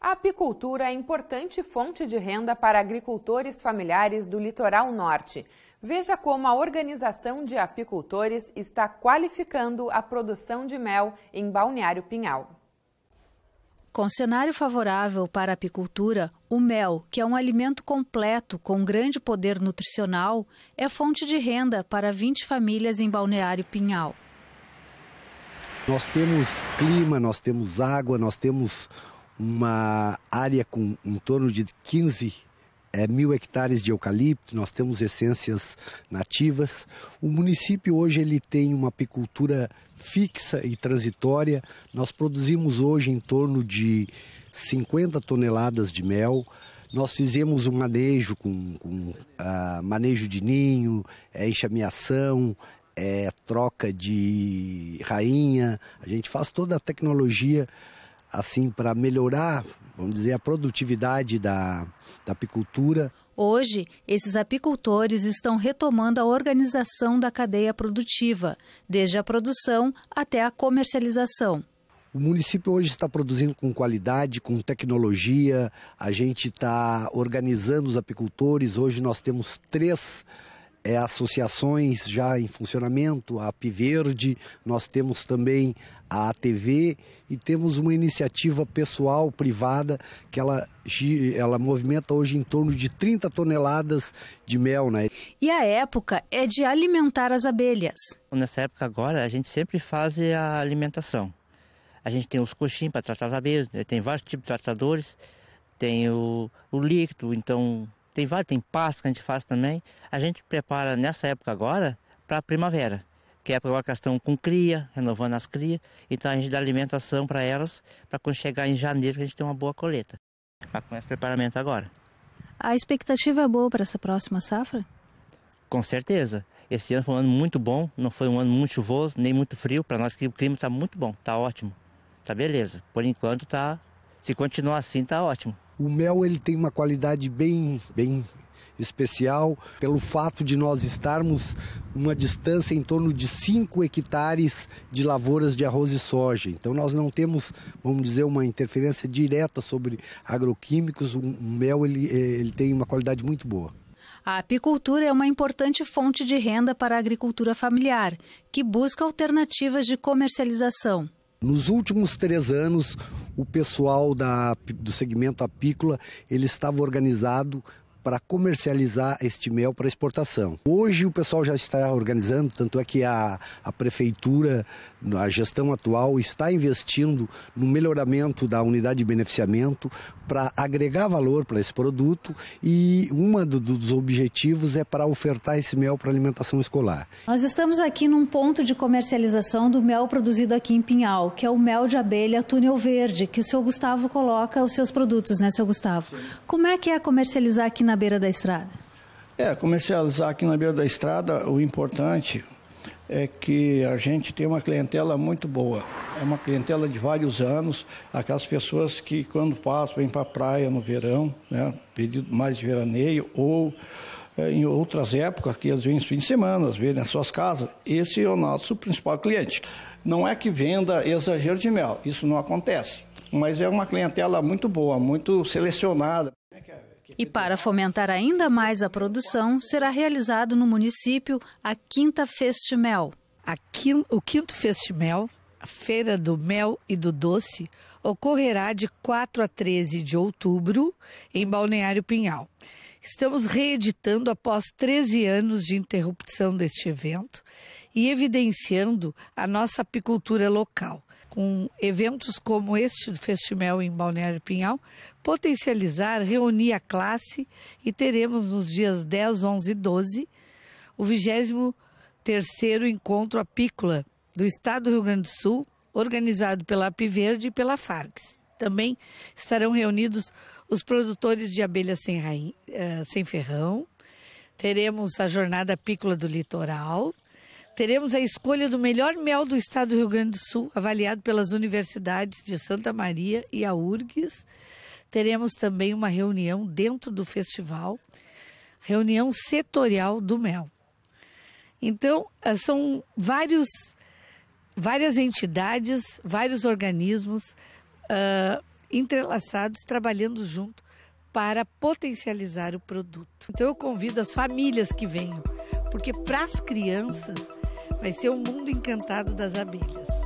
A apicultura é importante fonte de renda para agricultores familiares do litoral norte. Veja como a Organização de Apicultores está qualificando a produção de mel em Balneário Pinhal. Com cenário favorável para a apicultura, o mel, que é um alimento completo com grande poder nutricional, é fonte de renda para 20 famílias em Balneário Pinhal. Nós temos clima, nós temos água, nós temos uma área com em torno de 15 é, mil hectares de eucalipto, nós temos essências nativas. O município hoje ele tem uma apicultura fixa e transitória. Nós produzimos hoje em torno de 50 toneladas de mel. Nós fizemos um manejo com, com ah, manejo de ninho, é, enxameação, é, troca de rainha. A gente faz toda a tecnologia assim para melhorar, vamos dizer, a produtividade da, da apicultura. Hoje, esses apicultores estão retomando a organização da cadeia produtiva, desde a produção até a comercialização. O município hoje está produzindo com qualidade, com tecnologia, a gente está organizando os apicultores. Hoje nós temos três é, associações já em funcionamento, a Piverde, nós temos também a ATV e temos uma iniciativa pessoal, privada, que ela, ela movimenta hoje em torno de 30 toneladas de mel. Né? E a época é de alimentar as abelhas. Nessa época agora, a gente sempre faz a alimentação. A gente tem os coxins para tratar as abelhas, né? tem vários tipos de tratadores, tem o, o líquido, então tem vários, tem passos que a gente faz também. A gente prepara nessa época agora para a primavera, que é a época que elas estão com cria, renovando as crias. Então a gente dá alimentação para elas, para quando chegar em janeiro a gente tem uma boa coleta Mas com o preparamento agora. A expectativa é boa para essa próxima safra? Com certeza. Esse ano foi um ano muito bom, não foi um ano muito chuvoso, nem muito frio. Para nós que o clima está muito bom, está ótimo. está beleza. Por enquanto está se continuar assim, tá ótimo. O mel ele tem uma qualidade bem, bem especial pelo fato de nós estarmos uma distância em torno de 5 hectares de lavouras de arroz e soja. Então nós não temos, vamos dizer, uma interferência direta sobre agroquímicos. O mel ele, é, ele tem uma qualidade muito boa. A apicultura é uma importante fonte de renda para a agricultura familiar, que busca alternativas de comercialização. Nos últimos três anos, o pessoal da, do segmento apícola ele estava organizado para comercializar este mel para exportação. Hoje o pessoal já está organizando, tanto é que a, a prefeitura a gestão atual está investindo no melhoramento da unidade de beneficiamento para agregar valor para esse produto e um dos objetivos é para ofertar esse mel para alimentação escolar. Nós estamos aqui num ponto de comercialização do mel produzido aqui em Pinhal, que é o mel de abelha túnel verde, que o seu Gustavo coloca os seus produtos, né, seu Gustavo? Como é que é comercializar aqui na beira da estrada? É, comercializar aqui na beira da estrada, o importante, é que a gente tem uma clientela muito boa. É uma clientela de vários anos, aquelas pessoas que quando passam vêm para a praia no verão, né, período mais de veraneio, ou é, em outras épocas que eles vêm fim de semana, vêm nas suas casas. Esse é o nosso principal cliente. Não é que venda exagero de mel, isso não acontece. Mas é uma clientela muito boa, muito selecionada. E para fomentar ainda mais a produção, será realizado no município a Quinta Festimel. o Quinto Festimel, a Feira do Mel e do Doce, ocorrerá de 4 a 13 de outubro em Balneário Pinhal. Estamos reeditando após 13 anos de interrupção deste evento e evidenciando a nossa apicultura local com eventos como este do Festimel em Balneário Pinhal, potencializar, reunir a classe e teremos nos dias 10, 11 e 12 o 23 Encontro Apícola do Estado do Rio Grande do Sul, organizado pela Apiverde e pela Farcs. Também estarão reunidos os produtores de abelhas sem, rainha, eh, sem ferrão, teremos a Jornada Apícola do Litoral, Teremos a escolha do melhor mel do estado do Rio Grande do Sul, avaliado pelas universidades de Santa Maria e a URGS. Teremos também uma reunião dentro do festival, reunião setorial do mel. Então, eh, são vários, várias entidades, vários organismos uh, entrelaçados, trabalhando junto para potencializar o produto. Então, eu convido as famílias que venham, porque para as crianças Vai ser o mundo encantado das abelhas.